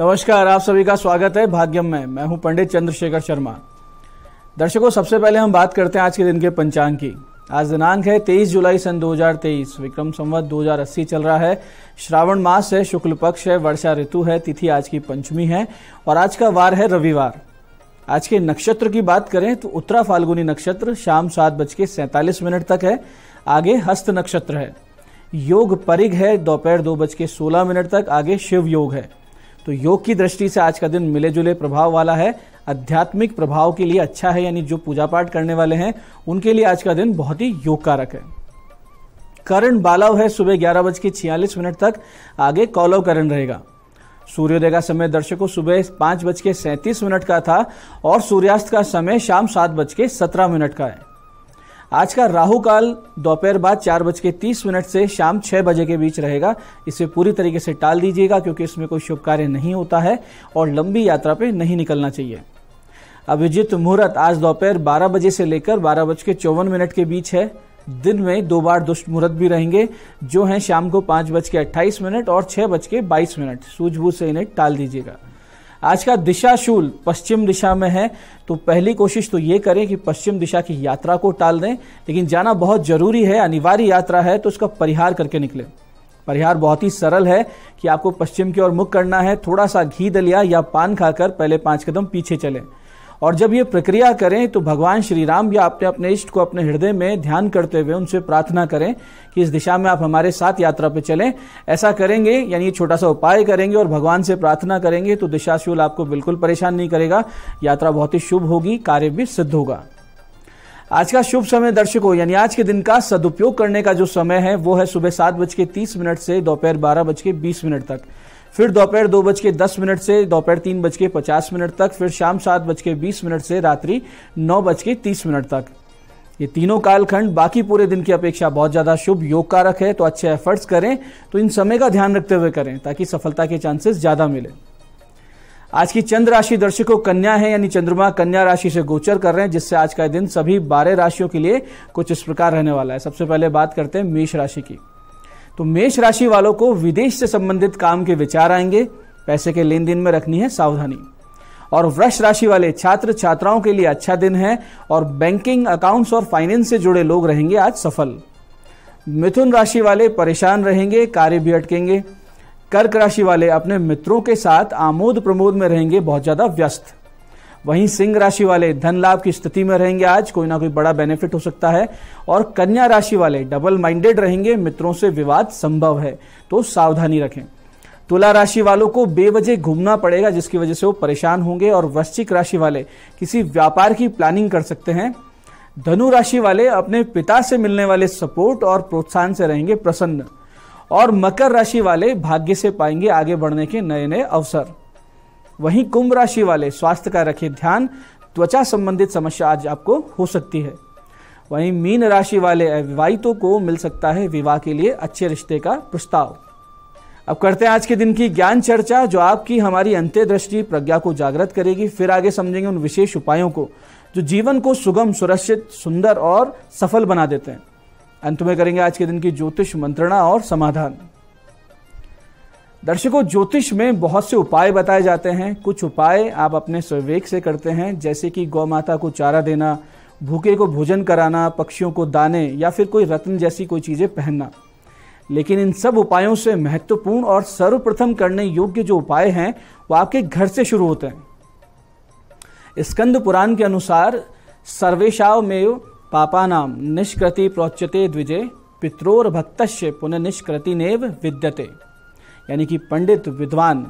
नमस्कार आप सभी का स्वागत है भाग्यम में मैं हूं पंडित चंद्रशेखर शर्मा दर्शकों सबसे पहले हम बात करते हैं आज के दिन के पंचांग की आज दिनांक है 23 जुलाई सन 2023 विक्रम संवत 2080 चल रहा है श्रावण मास है शुक्ल पक्ष है वर्षा ऋतु है तिथि आज की पंचमी है और आज का वार है रविवार आज के नक्षत्र की बात करें तो उत्तरा फाल्गुनी नक्षत्र शाम सात बज के सैंतालीस मिनट तक है आगे हस्त नक्षत्र है योग परिग है दोपहर दो बज के सोलह मिनट तक आगे शिव योग है तो योग की दृष्टि से आज का दिन मिले जुले प्रभाव वाला है आध्यात्मिक प्रभाव के लिए अच्छा है यानी जो पूजा पाठ करने वाले हैं उनके लिए आज का दिन बहुत ही योग कारक है करण बालव है सुबह ग्यारह बज के छियालीस मिनट तक आगे कौलव करण रहेगा सूर्योदय का समय दर्शकों सुबह पांच बज के सैंतीस मिनट का था और सूर्यास्त का समय शाम सात बज के सत्रह मिनट का है आज का राहु काल दोपहर बाद चार बज के तीस मिनट से शाम छह बजे के बीच रहेगा इसे पूरी तरीके से टाल दीजिएगा क्योंकि इसमें कोई शुभ कार्य नहीं होता है और लंबी यात्रा पे नहीं निकलना चाहिए अभिजीत मुहूर्त आज दोपहर बारह बजे से लेकर बारह बज के चौवन मिनट के बीच है दिन में दो बार दुष्ट मुहूर्त भी रहेंगे जो हैं शाम को पाँच बज के अट्ठाईस मिनट और छः बज के बाईस मिनट सूझबूझ से इन्हें टाल दीजिएगा आज का दिशा शूल पश्चिम दिशा में है तो पहली कोशिश तो ये करें कि पश्चिम दिशा की यात्रा को टाल दें लेकिन जाना बहुत ज़रूरी है अनिवार्य यात्रा है तो उसका परिहार करके निकले परिहार बहुत ही सरल है कि आपको पश्चिम की ओर मुख करना है थोड़ा सा घी दलिया या पान खाकर पहले पांच कदम पीछे चलें और जब ये प्रक्रिया करें तो भगवान श्री राम भी आपने अपने इष्ट को अपने हृदय में ध्यान करते हुए उनसे प्रार्थना करें कि इस दिशा में आप हमारे साथ यात्रा पर चलें ऐसा करेंगे यानी छोटा सा उपाय करेंगे और भगवान से प्रार्थना करेंगे तो दिशाशूल आपको बिल्कुल परेशान नहीं करेगा यात्रा बहुत ही शुभ होगी कार्य भी सिद्ध होगा आज का शुभ समय दर्शकों यानी आज के दिन का सदुपयोग करने का जो समय है वो है सुबह सात बज के तीस मिनट से दोपहर बारह बज के बीस मिनट तक फिर दोपहर दो बज के दस मिनट से दोपहर तीन बज के पचास मिनट तक फिर शाम सात बज के बीस मिनट से रात्रि नौ बज के तीस मिनट तक ये तीनों कालखंड बाकी पूरे दिन की अपेक्षा बहुत ज़्यादा शुभ योग कारक है तो अच्छे एफर्ट्स करें तो इन समय का ध्यान रखते हुए करें ताकि सफलता के चांसेस ज़्यादा मिले आज की चंद्र राशि दर्शकों कन्या है यानी चंद्रमा कन्या राशि से गोचर कर रहे हैं जिससे आज का दिन सभी बारह राशियों के लिए कुछ इस प्रकार रहने वाला है सबसे पहले बात करते हैं मेष राशि की तो मेष राशि वालों को विदेश से संबंधित काम के विचार आएंगे पैसे के लेन देन में रखनी है सावधानी और वृक्ष राशि वाले छात्र छात्राओं के लिए अच्छा दिन है और बैंकिंग अकाउंट्स और फाइनेंस से जुड़े लोग रहेंगे आज सफल मिथुन राशि वाले परेशान रहेंगे कार्य भी अटकेंगे कर्क राशि वाले अपने मित्रों के साथ आमोद प्रमोद में रहेंगे बहुत ज़्यादा व्यस्त वहीं सिंह राशि वाले धन लाभ की स्थिति में रहेंगे आज कोई ना कोई बड़ा बेनिफिट हो सकता है और कन्या राशि वाले डबल माइंडेड रहेंगे मित्रों से विवाद संभव है तो सावधानी रखें तुला राशि वालों को बेवजह घूमना पड़ेगा जिसकी वजह से वो परेशान होंगे और वृश्चिक राशि वाले किसी व्यापार की प्लानिंग कर सकते हैं धनु राशि वाले अपने पिता से मिलने वाले सपोर्ट और प्रोत्साहन से रहेंगे प्रसन्न और मकर राशि वाले भाग्य से पाएंगे आगे बढ़ने के नए नए अवसर वहीं कुंभ राशि वाले स्वास्थ्य का रखें ध्यान त्वचा संबंधित समस्या आज आपको हो सकती है वहीं मीन राशि वाले अविवाहितों को मिल सकता है विवाह के लिए अच्छे रिश्ते का प्रस्ताव अब करते हैं आज के दिन की ज्ञान चर्चा जो आपकी हमारी अंत्य दृष्टि प्रज्ञा को जागृत करेगी फिर आगे समझेंगे उन विशेष उपायों को जो जीवन को सुगम सुरक्षित सुंदर और सफल बना देते हैं अंत में करेंगे आज के दिन की ज्योतिष मंत्रणा और समाधान दर्शकों ज्योतिष में बहुत से उपाय बताए जाते हैं कुछ उपाय आप अपने स्वेक से करते हैं जैसे कि गौ माता को चारा देना भूखे को भोजन कराना पक्षियों को दाने या फिर कोई रत्न जैसी कोई चीज़ें पहनना लेकिन इन सब उपायों से महत्वपूर्ण और सर्वप्रथम करने योग्य जो उपाय हैं वो आपके घर से शुरू होते हैं स्कंद पुराण के अनुसार सर्वेशाव में पापा नाम निष्कृति प्रोच्यते द्विजय पित्रोर भक्त पुनः निष्कृति नेव विद्यते यानी कि पंडित विद्वान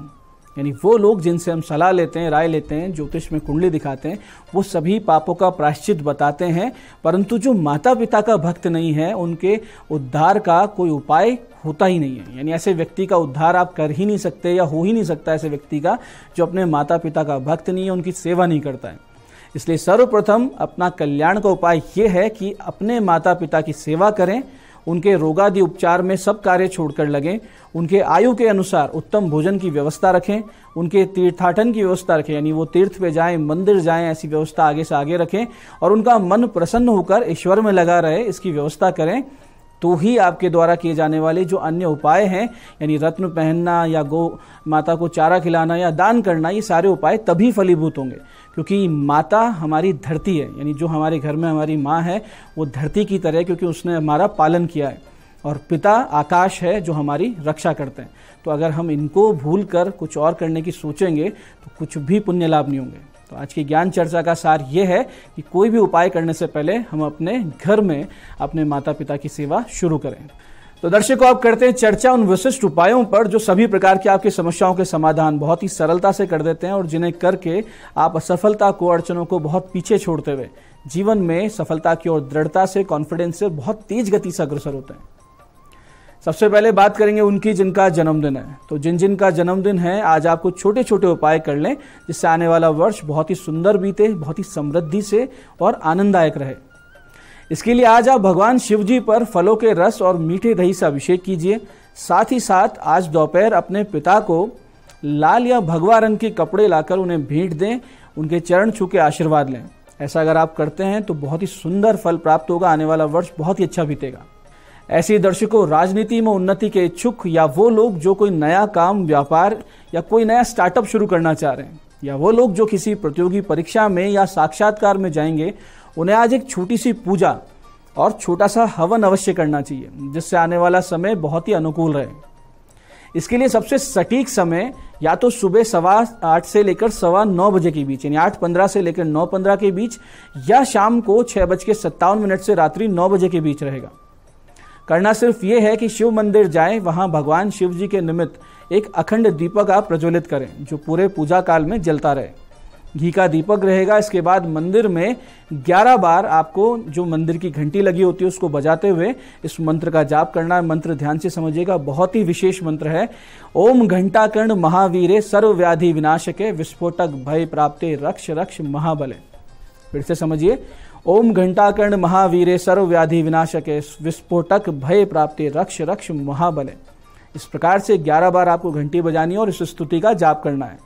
यानी वो लोग जिनसे हम सलाह लेते हैं राय लेते हैं ज्योतिष में कुंडली दिखाते हैं वो सभी पापों का प्राश्चित बताते हैं परंतु जो माता पिता का भक्त नहीं है उनके उद्धार का कोई उपाय होता ही नहीं है यानी ऐसे व्यक्ति का उद्धार आप कर ही नहीं सकते या हो ही नहीं सकता ऐसे व्यक्ति का जो अपने माता पिता का भक्त नहीं है उनकी सेवा नहीं करता है इसलिए सर्वप्रथम अपना कल्याण का उपाय ये है कि अपने माता पिता की सेवा करें उनके रोगादि उपचार में सब कार्य छोड़कर लगें उनके आयु के अनुसार उत्तम भोजन की व्यवस्था रखें उनके तीर्थाटन की व्यवस्था रखें यानी वो तीर्थ पे जाएं मंदिर जाएं ऐसी व्यवस्था आगे से आगे रखें और उनका मन प्रसन्न होकर ईश्वर में लगा रहे इसकी व्यवस्था करें तो ही आपके द्वारा किए जाने वाले जो अन्य उपाय हैं यानी रत्न पहनना या गौ माता को चारा खिलाना या दान करना ये सारे उपाय तभी फलीभूत होंगे क्योंकि माता हमारी धरती है यानी जो हमारे घर में हमारी माँ है वो धरती की तरह क्योंकि उसने हमारा पालन किया है और पिता आकाश है जो हमारी रक्षा करते हैं तो अगर हम इनको भूल कर कुछ और करने की सोचेंगे तो कुछ भी पुण्य लाभ नहीं होंगे तो आज की ज्ञान चर्चा का सार ये है कि कोई भी उपाय करने से पहले हम अपने घर में अपने माता पिता की सेवा शुरू करें तो दर्शकों आप करते हैं चर्चा उन विशिष्ट उपायों पर जो सभी प्रकार की आपकी समस्याओं के समाधान बहुत ही सरलता से कर देते हैं और जिन्हें करके आप असफलता को अड़चनों को बहुत पीछे छोड़ते हुए जीवन में सफलता की ओर दृढ़ता से कॉन्फिडेंस से बहुत तेज गति से अग्रसर होते हैं सबसे पहले बात करेंगे उनकी जिनका जन्मदिन है तो जिन जिनका जन्मदिन है आज आप कुछ छोटे छोटे उपाय कर लें जिससे आने वाला वर्ष बहुत ही सुंदर बीते बहुत ही समृद्धि से और आनंददायक रहे इसके लिए आज आप भगवान शिव जी पर फलों के रस और मीठे दही से अभिषेक कीजिए साथ ही साथ आज दोपहर अपने पिता को लाल या भगवा रंग के कपड़े लाकर उन्हें भेंट दें उनके चरण छू के आशीर्वाद लें ऐसा अगर आप करते हैं तो बहुत ही सुंदर फल प्राप्त होगा आने वाला वर्ष बहुत ही अच्छा बीतेगा ऐसे दर्शकों राजनीति में उन्नति के इच्छुक या वो लोग जो कोई नया काम व्यापार या कोई नया स्टार्टअप शुरू करना चाह रहे हैं या वो लोग जो किसी प्रतियोगी परीक्षा में या साक्षात्कार में जाएंगे उन्हें आज एक छोटी सी पूजा और छोटा सा हवन अवश्य करना चाहिए जिससे आने वाला समय बहुत ही अनुकूल रहे इसके लिए सबसे सटीक समय या तो सुबह सवा आठ से लेकर सवा नौ बजे के बीच यानी आठ पंद्रह से लेकर नौ पंद्रह के बीच या शाम को छह बज के सत्तावन मिनट से रात्रि नौ बजे के बीच रहेगा करना सिर्फ ये है कि शिव मंदिर जाए वहां भगवान शिव जी के निमित्त एक अखंड दीपक आप प्रज्वलित करें जो पूरे पूजा काल में जलता रहे घी का दीपक रहेगा इसके बाद मंदिर में 11 बार आपको जो मंदिर की घंटी लगी होती है उसको बजाते हुए इस मंत्र का जाप करना है मंत्र ध्यान से समझिएगा बहुत ही विशेष मंत्र है ओम घंटाकर्ण महावीरे सर्व व्याधि विनाशके विस्फोटक भय प्राप्ते रक्ष रक्ष महाबले फिर से समझिए ओम घंटाकर्ण महावीरे सर्व व्याधि विनाशके विस्फोटक भय प्राप्ति रक्ष रक्ष महाबले इस प्रकार से 11 बार आपको घंटी बजानी है और इस स्तुति का जाप करना है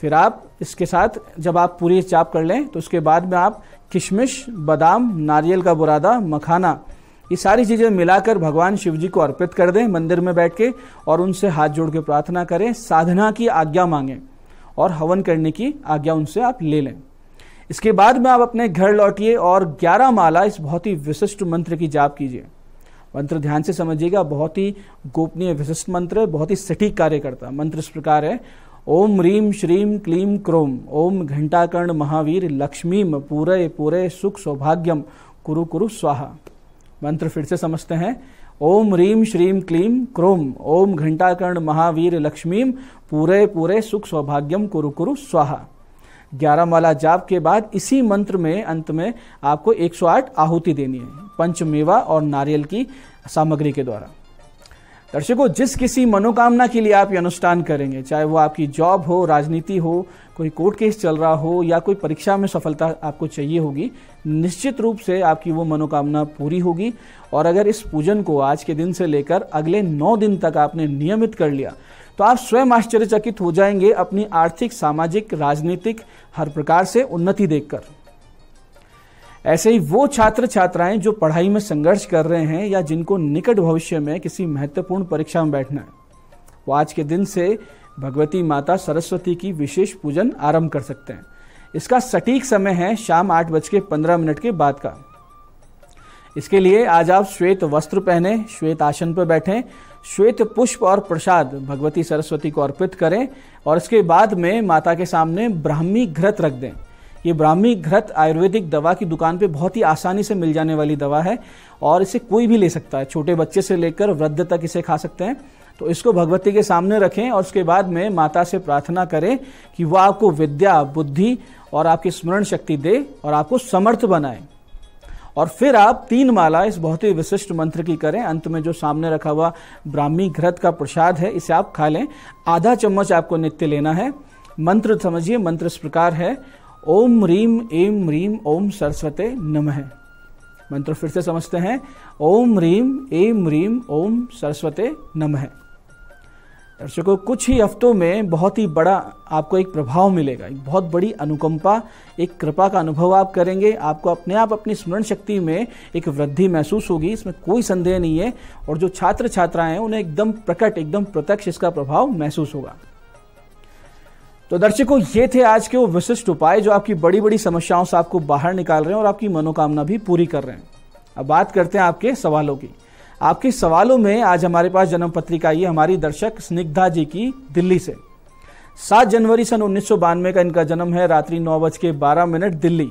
फिर आप इसके साथ जब आप पूरी चाप कर लें तो उसके बाद में आप किशमिश बादाम नारियल का बुरादा मखाना ये सारी चीज़ें मिलाकर भगवान शिव जी को अर्पित कर दें मंदिर में बैठ के और उनसे हाथ जोड़ के प्रार्थना करें साधना की आज्ञा मांगें और हवन करने की आज्ञा उनसे आप ले लें इसके बाद में आप अपने घर लौटिए और 11 माला इस बहुत ही विशिष्ट मंत्र की जाप कीजिए मंत्र ध्यान से समझिएगा बहुत ही गोपनीय विशिष्ट मंत्र है बहुत ही सटीक कार्य करता मंत्र इस प्रकार है ओम रीम श्रीम क्लीम क्रोम ओम घंटाकर्ण महावीर लक्ष्मीम पूरे पूरे सुख सौभाग्यम कुरु कुरु स्वाहा मंत्र फिर से समझते हैं ओम रीम श्रीम क्लीम क्रोम ओम घंटाकर्ण महावीर लक्ष्मीम पूरे पूरे सुख सौभाग्यम कुरु कुरु स्वाहा ग्यारह माला जाप के बाद इसी मंत्र में अंत में आपको 108 आहुति देनी है पंचमेवा और नारियल की सामग्री के द्वारा दर्शकों जिस किसी मनोकामना के लिए आप ये अनुष्ठान करेंगे चाहे वो आपकी जॉब हो राजनीति हो कोई कोर्ट केस चल रहा हो या कोई परीक्षा में सफलता आपको चाहिए होगी निश्चित रूप से आपकी वो मनोकामना पूरी होगी और अगर इस पूजन को आज के दिन से लेकर अगले नौ दिन तक आपने नियमित कर लिया तो आप स्वयं आश्चर्यचकित हो जाएंगे अपनी आर्थिक सामाजिक राजनीतिक हर प्रकार से उन्नति देखकर ऐसे ही वो छात्र छात्राएं जो पढ़ाई में संघर्ष कर रहे हैं या जिनको निकट भविष्य में किसी महत्वपूर्ण परीक्षा में बैठना है वो आज के दिन से भगवती माता सरस्वती की विशेष पूजन आरंभ कर सकते हैं इसका सटीक समय है शाम आठ बज के पंद्रह मिनट के बाद का इसके लिए आज आप श्वेत वस्त्र पहने श्वेत आसन पर बैठे श्वेत पुष्प और प्रसाद भगवती सरस्वती को अर्पित करें और इसके बाद में माता के सामने ब्राह्मी घृत रख दें ये ब्राह्मी घृत आयुर्वेदिक दवा की दुकान पे बहुत ही आसानी से मिल जाने वाली दवा है और इसे कोई भी ले सकता है छोटे बच्चे से लेकर वृद्ध तक इसे खा सकते हैं तो इसको भगवती के सामने रखें और उसके बाद में माता से प्रार्थना करें कि वह आपको विद्या बुद्धि और आपकी स्मरण शक्ति दे और आपको समर्थ बनाए और फिर आप तीन माला इस बहुत ही विशिष्ट मंत्र की करें अंत में जो सामने रखा हुआ ब्राह्मी घृत का प्रसाद है इसे आप खा लें आधा चम्मच आपको नित्य लेना है मंत्र समझिए मंत्र इस प्रकार है ओम रीम एम रीम ओम सरस्वते नमः मंत्र फिर से समझते हैं ओम रीम एम रीम ओम सरस्वते नमः दर्शकों कुछ ही हफ्तों में बहुत ही बड़ा आपको एक प्रभाव मिलेगा एक बहुत बड़ी अनुकंपा एक कृपा का अनुभव आप करेंगे आपको अपने आप अपनी स्मरण शक्ति में एक वृद्धि महसूस होगी इसमें कोई संदेह नहीं है और जो छात्र छात्राएं हैं उन्हें एकदम प्रकट एकदम प्रत्यक्ष इसका प्रभाव महसूस होगा तो दर्शकों ये थे आज के वो विशिष्ट उपाय जो आपकी बड़ी बड़ी समस्याओं से आपको बाहर निकाल रहे हैं और आपकी मनोकामना भी पूरी कर रहे हैं अब बात करते हैं आपके सवालों की आपके सवालों में आज हमारे पास जन्म पत्रिका आई है हमारी दर्शक स्निग्धा जी की दिल्ली से सात जनवरी सन उन्नीस का इनका जन्म है रात्रि नौ बज के बारह मिनट दिल्ली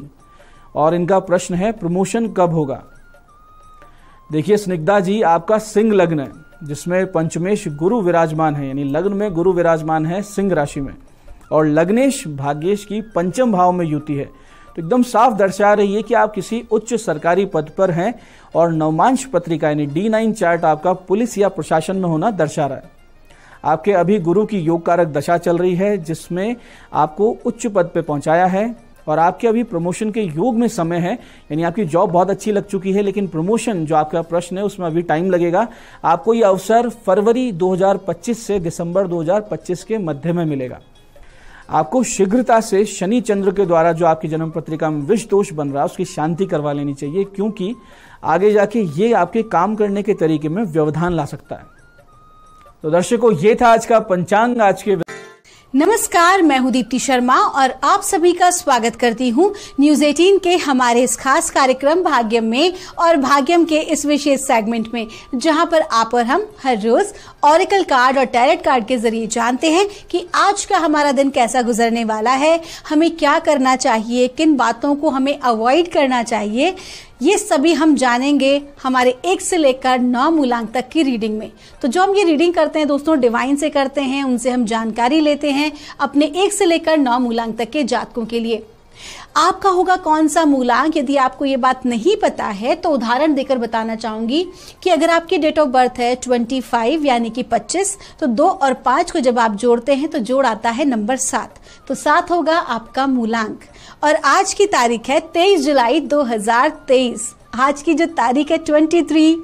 और इनका प्रश्न है प्रमोशन कब होगा देखिए स्निग्धा जी आपका सिंह लग्न है जिसमें पंचमेश गुरु विराजमान है यानी लग्न में गुरु विराजमान है सिंह राशि में और लग्नेश भाग्येश की पंचम भाव में युति है तो एकदम साफ दर्शा रही है कि आप किसी उच्च सरकारी पद पर हैं और नवमांश पत्रिका यानी डी नाइन चार्ट आपका पुलिस या प्रशासन में होना दर्शा रहा है आपके अभी गुरु की योग कारक दशा चल रही है जिसमें आपको उच्च पद पर पहुंचाया है और आपके अभी प्रमोशन के योग में समय है यानी आपकी जॉब बहुत अच्छी लग चुकी है लेकिन प्रमोशन जो आपका प्रश्न है उसमें अभी टाइम लगेगा आपको ये अवसर फरवरी 2025 से दिसंबर 2025 के मध्य में मिलेगा आपको शीघ्रता से शनि चंद्र के द्वारा जो आपकी जन्म पत्रिका में विष दोष बन रहा है उसकी शांति करवा लेनी चाहिए क्योंकि आगे जाके ये आपके काम करने के तरीके में व्यवधान ला सकता है तो दर्शकों ये था आज का पंचांग आज के नमस्कार मैं हूं दीप्ति शर्मा और आप सभी का स्वागत करती हूं न्यूज 18 के हमारे इस खास कार्यक्रम भाग्यम में और भाग्यम के इस विशेष सेगमेंट में जहां पर आप और हम हर रोज ऑरिकल कार्ड और टैरेट कार्ड के जरिए जानते हैं कि आज का हमारा दिन कैसा गुजरने वाला है हमें क्या करना चाहिए किन बातों को हमें अवॉइड करना चाहिए ये सभी हम जानेंगे हमारे एक से लेकर नौ मूलांक तक की रीडिंग में तो जो हम ये रीडिंग करते हैं दोस्तों डिवाइन से करते हैं उनसे हम जानकारी लेते हैं अपने एक से लेकर नौ मूलांक तक के जातकों के लिए आपका होगा कौन सा मूलांक यदि आपको ये बात नहीं पता है तो उदाहरण देकर बताना चाहूंगी कि अगर आपकी डेट ऑफ बर्थ है 25 यानी कि 25 तो दो और पांच को जब आप जोड़ते हैं तो जोड़ आता है नंबर सात तो साथ होगा आपका मूलांक और आज की तारीख है 23 जुलाई 2023 आज की जो तारीख है 23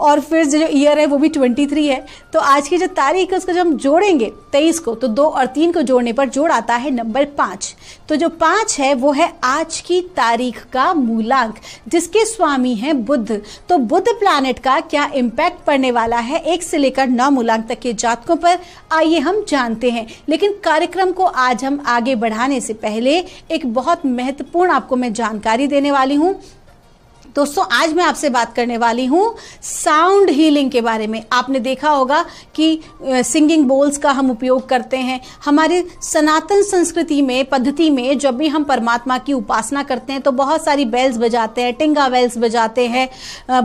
और फिर जो ईयर है वो भी 23 है तो आज की जो तारीख है उसको जब हम जोड़ेंगे 23 को तो दो और तीन को जोड़ने पर जोड़ आता है नंबर पाँच तो जो पाँच है वो है आज की तारीख का मूलांक जिसके स्वामी हैं बुद्ध तो बुद्ध प्लानट का क्या इम्पैक्ट पड़ने वाला है एक से लेकर नौ मूलांक तक के जातकों पर आइए हम जानते हैं लेकिन कार्यक्रम को आज हम आगे बढ़ाने से पहले एक बहुत महत्वपूर्ण आपको मैं जानकारी देने वाली हूँ दोस्तों आज मैं आपसे बात करने वाली हूँ साउंड हीलिंग के बारे में आपने देखा होगा कि सिंगिंग बोल्स का हम उपयोग करते हैं हमारे सनातन संस्कृति में पद्धति में जब भी हम परमात्मा की उपासना करते हैं तो बहुत सारी बेल्स बजाते हैं टिंगा बेल्स बजाते हैं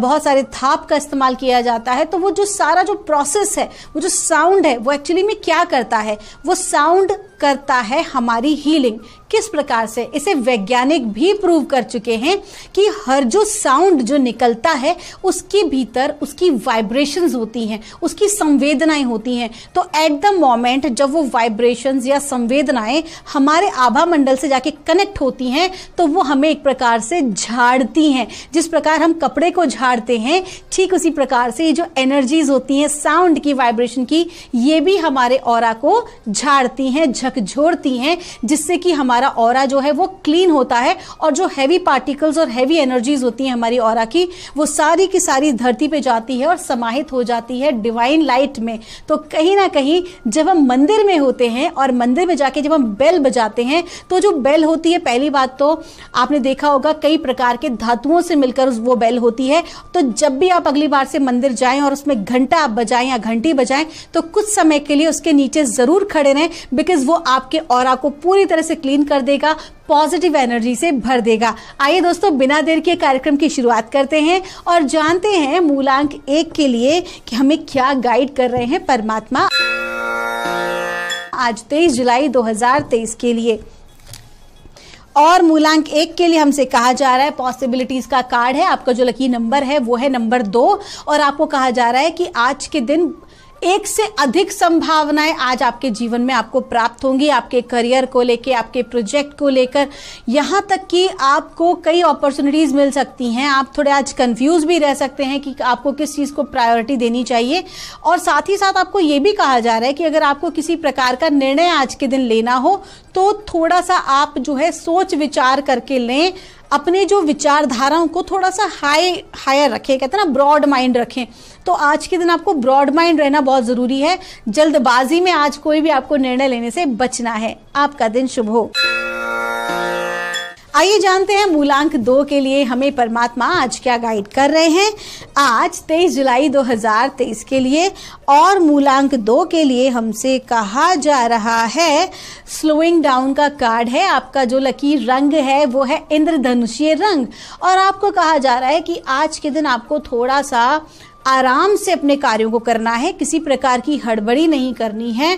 बहुत सारे थाप का इस्तेमाल किया जाता है तो वो जो सारा जो प्रोसेस है वो जो साउंड है वो एक्चुअली में क्या करता है वो साउंड करता है हमारी हीलिंग किस प्रकार से इसे वैज्ञानिक भी प्रूव कर चुके हैं कि हर जो साउंड जो निकलता है उसके भीतर उसकी वाइब्रेशंस होती हैं उसकी संवेदनाएं होती हैं तो एट द मोमेंट जब वो वाइब्रेशंस या संवेदनाएं हमारे आभा मंडल से जाके कनेक्ट होती हैं तो वो हमें एक प्रकार से झाड़ती हैं जिस प्रकार हम कपड़े को झाड़ते हैं ठीक उसी प्रकार से ये जो एनर्जीज होती हैं साउंड की वाइब्रेशन की ये भी हमारे और को झाड़ती हैं झकझोड़ती हैं जिससे कि हमारे हमारा और जो है वो क्लीन होता है और जो हैवी पार्टिकल्स और हैवी एनर्जीज होती हैं हमारी और की वो सारी की सारी धरती पे जाती है और समाहित हो जाती है डिवाइन लाइट में तो कहीं ना कहीं जब हम मंदिर में होते हैं और मंदिर में जाके जब हम बेल बजाते हैं तो जो बेल होती है पहली बात तो आपने देखा होगा कई प्रकार के धातुओं से मिलकर वो बेल होती है तो जब भी आप अगली बार से मंदिर जाएं और उसमें घंटा आप बजाएं या घंटी बजाएं तो कुछ समय के लिए उसके नीचे जरूर खड़े रहें बिकॉज वो आपके और को पूरी तरह से क्लीन कर देगा पॉजिटिव एनर्जी से भर देगा आइए दोस्तों बिना देर के कार्यक्रम की शुरुआत करते हैं और जानते हैं मूलांक एक के लिए कि हमें क्या गाइड कर रहे हैं परमात्मा आज 23 जुलाई 2023 के लिए और मूलांक एक के लिए हमसे कहा जा रहा है पॉसिबिलिटीज का कार्ड है आपका जो लकी नंबर है वो है नंबर दो और आपको कहा जा रहा है कि आज के दिन एक से अधिक संभावनाएं आज आपके जीवन में आपको प्राप्त होंगी आपके करियर को लेके आपके प्रोजेक्ट को लेकर यहाँ तक कि आपको कई अपॉर्चुनिटीज़ मिल सकती हैं आप थोड़े आज कंफ्यूज भी रह सकते हैं कि आपको किस चीज़ को प्रायोरिटी देनी चाहिए और साथ ही साथ आपको ये भी कहा जा रहा है कि अगर आपको किसी प्रकार का निर्णय आज के दिन लेना हो तो थोड़ा सा आप जो है सोच विचार करके लें अपने जो विचारधाराओं को थोड़ा सा हाई हायर रखें कहते हैं ना ब्रॉड माइंड रखें तो आज के दिन आपको ब्रॉड माइंड रहना बहुत ज़रूरी है जल्दबाजी में आज कोई भी आपको निर्णय लेने से बचना है आपका दिन शुभ हो आइए जानते हैं मूलांक दो के लिए हमें परमात्मा आज क्या गाइड कर रहे हैं आज 23 जुलाई 2023 के लिए और मूलांक दो के लिए हमसे कहा जा रहा है स्लोइंग डाउन का कार्ड है आपका जो लकीर रंग है वो है इंद्रधनुषीय रंग और आपको कहा जा रहा है कि आज के दिन आपको थोड़ा सा आराम से अपने कार्यों को करना है किसी प्रकार की हड़बड़ी नहीं करनी है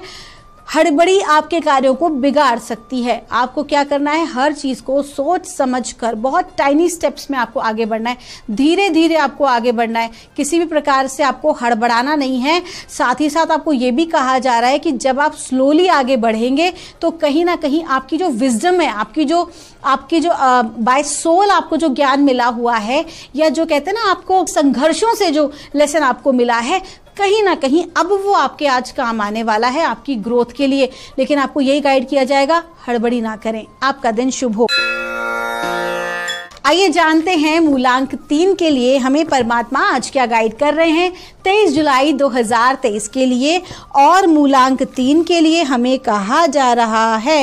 हड़बड़ी आपके कार्यों को बिगाड़ सकती है आपको क्या करना है हर चीज़ को सोच समझ कर बहुत टाइनी स्टेप्स में आपको आगे बढ़ना है धीरे धीरे आपको आगे बढ़ना है किसी भी प्रकार से आपको हड़बड़ाना नहीं है साथ ही साथ आपको ये भी कहा जा रहा है कि जब आप स्लोली आगे बढ़ेंगे तो कहीं ना कहीं आपकी जो विजडम है आपकी जो आपकी जो बाय सोल आपको जो ज्ञान मिला हुआ है या जो कहते हैं ना आपको संघर्षों से जो लेसन आपको मिला है कहीं ना कहीं अब वो आपके आज काम आने वाला है आपकी ग्रोथ के लिए लेकिन आपको यही गाइड किया जाएगा हड़बड़ी ना करें आपका दिन शुभ हो आइए जानते हैं मूलांक तीन के लिए हमें परमात्मा आज क्या गाइड कर रहे हैं 23 जुलाई 2023 के लिए और मूलांक तीन के लिए हमें कहा जा रहा है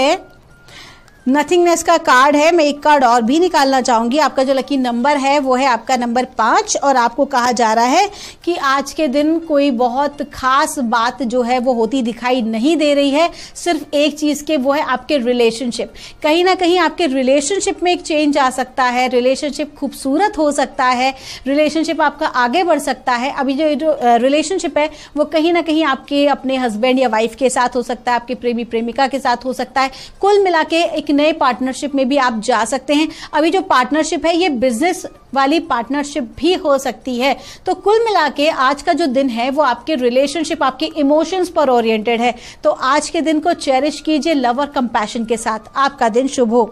नथिंगनेस का कार्ड है मैं एक कार्ड और भी निकालना चाहूँगी आपका जो लकी नंबर है वो है आपका नंबर पाँच और आपको कहा जा रहा है कि आज के दिन कोई बहुत खास बात जो है वो होती दिखाई नहीं दे रही है सिर्फ एक चीज़ के वो है आपके रिलेशनशिप कहीं ना कहीं आपके रिलेशनशिप में एक चेंज आ सकता है रिलेशनशिप खूबसूरत हो सकता है रिलेशनशिप आपका आगे बढ़ सकता है अभी जो रिलेशनशिप है वो कहीं ना कहीं आपके अपने हस्बैंड या वाइफ के साथ हो सकता है आपके प्रेमी प्रेमिका के साथ हो सकता है कुल मिला के एक नए पार्टनरशिप में भी आप जा सकते हैं अभी जो पार्टनरशिप है ये बिजनेस वाली पार्टनरशिप भी हो सकती है तो कुल मिला के आज का जो दिन है वो आपके रिलेशनशिप आपके इमोशंस पर ओरिएंटेड है तो आज के दिन को चेरिश कीजिए लव और कंपैशन के साथ आपका दिन शुभ हो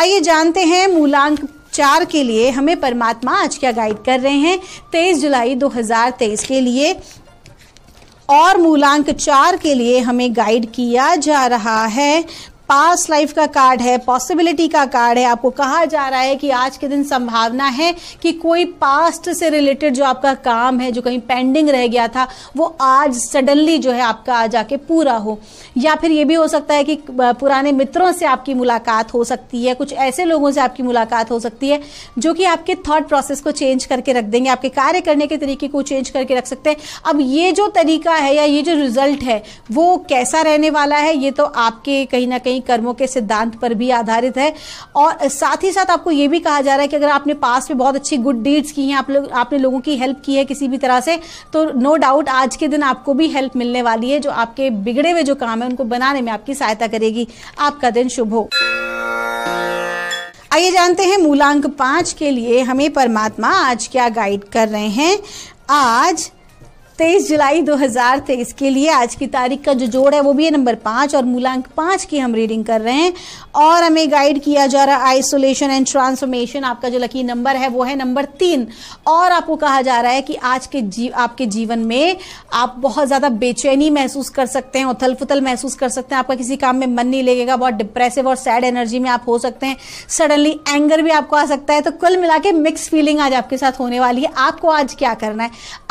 आइए जानते हैं मूलांक चार के लिए हमें परमात्मा आज क्या गाइड कर रहे हैं 23 जुलाई 2023 के लिए और मूलांक चार के लिए हमें गाइड किया जा रहा है पास लाइफ का कार्ड है पॉसिबिलिटी का कार्ड है आपको कहा जा रहा है कि आज के दिन संभावना है कि कोई पास्ट से रिलेटेड जो आपका काम है जो कहीं पेंडिंग रह गया था वो आज सडनली जो है आपका आज आके पूरा हो या फिर ये भी हो सकता है कि पुराने मित्रों से आपकी मुलाकात हो सकती है कुछ ऐसे लोगों से आपकी मुलाकात हो सकती है जो कि आपके थॉट प्रोसेस को चेंज करके रख देंगे आपके कार्य करने के तरीके को चेंज करके रख सकते हैं अब ये जो तरीका है या ये जो रिजल्ट है वो कैसा रहने वाला है ये तो आपके कहीं ना कहीं नहीं कर्मों के सिद्धांत पर भी आधारित है और साथ ही साथ आपको ये भी कहा जा रहा है कि अगर आपने पास में बहुत अच्छी गुड डीड्स की हैं आप लोग आपने लोगों की हेल्प की है किसी भी तरह से तो नो डाउट आज के दिन आपको भी हेल्प मिलने वाली है जो आपके बिगड़े हुए जो काम है उनको बनाने में आपकी सहायता करेगी आपका दिन शुभ हो आइए जानते हैं मूलांक पांच के लिए हमें परमात्मा आज क्या गाइड कर रहे हैं आज तेईस जुलाई 2023 के लिए आज की तारीख का जो जोड़ है वो भी है नंबर पाँच और मूलांक पाँच की हम रीडिंग कर रहे हैं और हमें गाइड किया जा रहा है आइसोलेशन एंड ट्रांसफॉर्मेशन आपका जो लकी नंबर है वो है नंबर तीन और आपको कहा जा रहा है कि आज के जी आपके जीवन में आप बहुत ज़्यादा बेचैनी महसूस कर सकते हैं उथल फुथल महसूस कर सकते हैं आपका किसी काम में मन नहीं लगेगा बहुत डिप्रेसिव और सैड एनर्जी में आप हो सकते हैं सडनली एंगर भी आपको आ सकता है तो कुल मिला के मिक्स फीलिंग आज आपके साथ होने वाली है आपको आज क्या करना है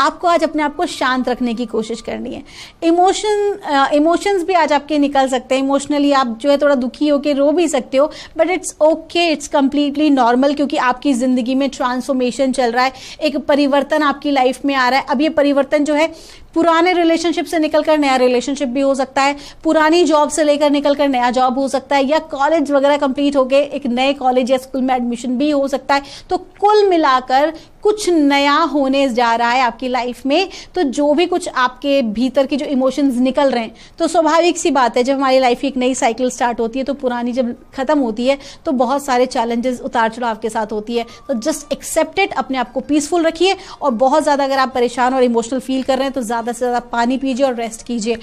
आपको आज अपने आप को शांत रखने की कोशिश करनी है इमोशन इमोशंस uh, भी आज आपके निकल सकते हैं इमोशनली आप जो है थोड़ा दुखी होकर रो भी सकते हो but it's okay it's completely normal क्योंकि आपकी ज़िंदगी में ट्रांसफॉर्मेशन चल रहा है एक परिवर्तन आपकी लाइफ में आ रहा है अब ये परिवर्तन जो है पुराने रिलेशनशिप से निकलकर नया रिलेशनशिप भी हो सकता है पुरानी जॉब से लेकर निकलकर नया जॉब हो सकता है या कॉलेज वगैरह कंप्लीट हो गए एक नए कॉलेज या स्कूल में एडमिशन भी हो सकता है तो कुल मिलाकर कुछ नया होने जा रहा है आपकी लाइफ में तो जो भी कुछ आपके भीतर की जो इमोशंस निकल रहे हैं तो स्वाभाविक सी बात है जब हमारी लाइफ की एक नई साइकिल स्टार्ट होती है तो पुरानी जब खत्म होती है तो बहुत सारे चैलेंजेस उतार चढ़ाव के साथ होती है तो जस्ट एक्सेप्टेड अपने आप को पीसफुल रखिए और बहुत ज़्यादा अगर आप परेशान और इमोशनल फील कर रहे हैं तो ज़्यादा ज़्यादा से ज़्यादा पानी पीजिए और रेस्ट कीजिए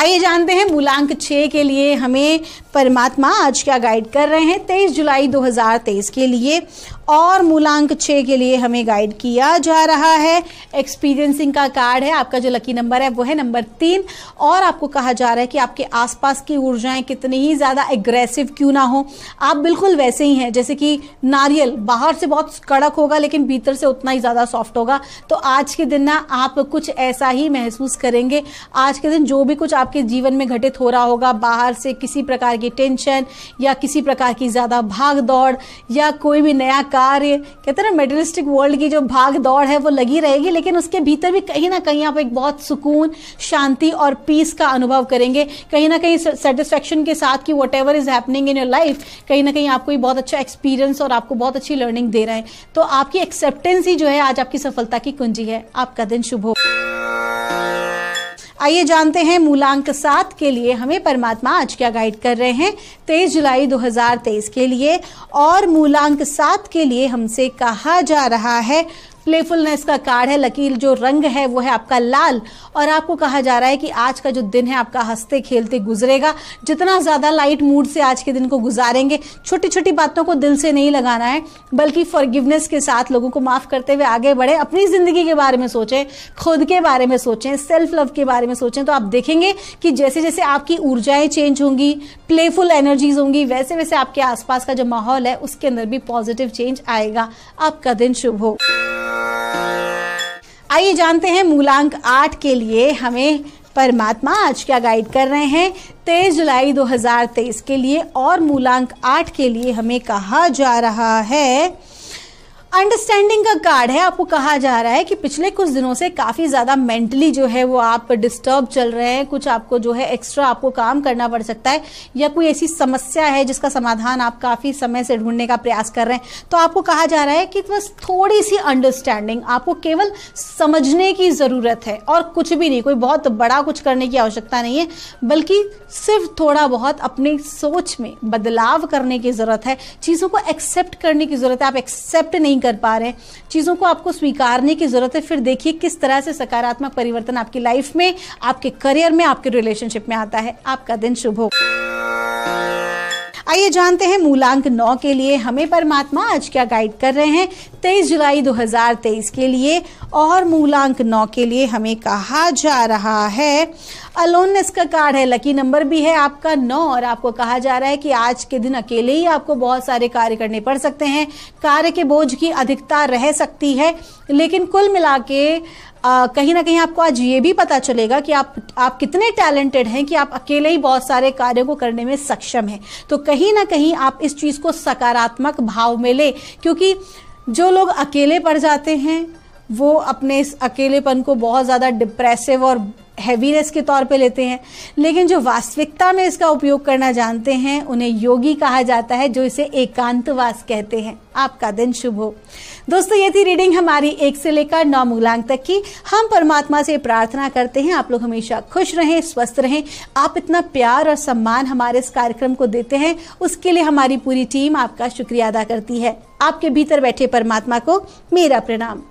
आइए जानते हैं मूलांक छः के लिए हमें परमात्मा आज क्या गाइड कर रहे हैं तेईस जुलाई 2023 के लिए और मूलांक छः के लिए हमें गाइड किया जा रहा है एक्सपीरियंसिंग का कार्ड है आपका जो लकी नंबर है वो है नंबर तीन और आपको कहा जा रहा है कि आपके आसपास की ऊर्जाएं कितनी ही ज़्यादा एग्रेसिव क्यों ना हो आप बिल्कुल वैसे ही हैं जैसे कि नारियल बाहर से बहुत कड़क होगा लेकिन भीतर से उतना ही ज़्यादा सॉफ्ट होगा तो आज के दिन ना आप कुछ ऐसा ही महसूस करेंगे आज के दिन जो भी कुछ आप आपके जीवन में घटित हो रहा होगा बाहर से किसी प्रकार की टेंशन या किसी प्रकार की ज़्यादा भाग दौड़ या कोई भी नया कार्य कहते हैं ना मेडलिस्टिक वर्ल्ड की जो भाग दौड़ है वो लगी रहेगी लेकिन उसके भीतर भी कहीं ना कहीं आप एक बहुत सुकून शांति और पीस का अनुभव करेंगे कहीं ना कहीं सेटिस्फेक्शन के साथ कि whatever is happening in your life कहीं ना कहीं आपको बहुत अच्छा एक्सपीरियंस और आपको बहुत अच्छी लर्निंग दे रहा है तो आपकी एक्सेप्टेंस ही जो है आज आपकी सफलता की कुंजी है आपका दिन शुभ हो आइए जानते हैं मूलांक सात के लिए हमें परमात्मा आज क्या गाइड कर रहे हैं तेईस जुलाई 2023 के लिए और मूलांक सात के लिए हमसे कहा जा रहा है प्लेफुलनेस का कार्ड है लकीर जो रंग है वो है आपका लाल और आपको कहा जा रहा है कि आज का जो दिन है आपका हंसते खेलते गुजरेगा जितना ज़्यादा लाइट मूड से आज के दिन को गुजारेंगे छोटी छोटी बातों को दिल से नहीं लगाना है बल्कि फॉरगिवनेस के साथ लोगों को माफ़ करते हुए आगे बढ़े अपनी ज़िंदगी के बारे में सोचें खुद के बारे में सोचें सेल्फ लव के बारे में सोचें तो आप देखेंगे कि जैसे जैसे आपकी ऊर्जाएं चेंज होंगी प्लेफुल एनर्जीज होंगी वैसे वैसे आपके आसपास का जो माहौल है उसके अंदर भी पॉजिटिव चेंज आएगा आपका दिन शुभ हो आइए जानते हैं मूलांक आठ के लिए हमें परमात्मा आज क्या गाइड कर रहे हैं तेईस जुलाई 2023 के लिए और मूलांक आठ के लिए हमें कहा जा रहा है अंडरस्टैंडिंग का कार्ड है आपको कहा जा रहा है कि पिछले कुछ दिनों से काफी ज्यादा मेंटली जो है वो आप डिस्टर्ब चल रहे हैं कुछ आपको जो है एक्स्ट्रा आपको काम करना पड़ सकता है या कोई ऐसी समस्या है जिसका समाधान आप काफी समय से ढूंढने का प्रयास कर रहे हैं तो आपको कहा जा रहा है कि बस थोड़ी सी अंडरस्टैंडिंग आपको केवल समझने की जरूरत है और कुछ भी नहीं कोई बहुत बड़ा कुछ करने की आवश्यकता नहीं है बल्कि सिर्फ थोड़ा बहुत अपनी सोच में बदलाव करने की जरूरत है चीजों को एक्सेप्ट करने की जरूरत है आप एक्सेप्ट नहीं नहीं कर पा रहे हैं चीज़ों को आपको स्वीकारने की ज़रूरत है फिर देखिए किस तरह से सकारात्मक परिवर्तन आपकी लाइफ में आपके करियर में आपके रिलेशनशिप में आता है आपका दिन शुभ हो आइए जानते हैं मूलांक नौ के लिए हमें परमात्मा आज क्या गाइड कर रहे हैं तेईस जुलाई 2023 के लिए और मूलांक नौ के लिए हमें कहा जा रहा है अलोननेस का कार्ड है लकी नंबर भी है आपका नौ और आपको कहा जा रहा है कि आज के दिन अकेले ही आपको बहुत सारे कार्य करने पड़ सकते हैं कार्य के बोझ की अधिकता रह सकती है लेकिन कुल मिला के कहीं ना कहीं आपको आज ये भी पता चलेगा कि आप आप कितने टैलेंटेड हैं कि आप अकेले ही बहुत सारे कार्यों को करने में सक्षम हैं तो कहीं ना कहीं आप इस चीज़ को सकारात्मक भाव में ले क्योंकि जो लोग अकेले पड़ जाते हैं वो अपने इस अकेलेपन को बहुत ज़्यादा डिप्रेसिव और हैवीनेस के तौर पे लेते हैं लेकिन जो वास्तविकता में इसका उपयोग करना जानते हैं उन्हें योगी कहा जाता है जो इसे एकांतवास कहते हैं आपका दिन शुभ हो दोस्तों ये थी रीडिंग हमारी एक से लेकर नौ मूलांक तक की हम परमात्मा से प्रार्थना करते हैं आप लोग हमेशा खुश रहें स्वस्थ रहें आप इतना प्यार और सम्मान हमारे इस कार्यक्रम को देते हैं उसके लिए हमारी पूरी टीम आपका शुक्रिया अदा करती है आपके भीतर बैठे परमात्मा को मेरा प्रणाम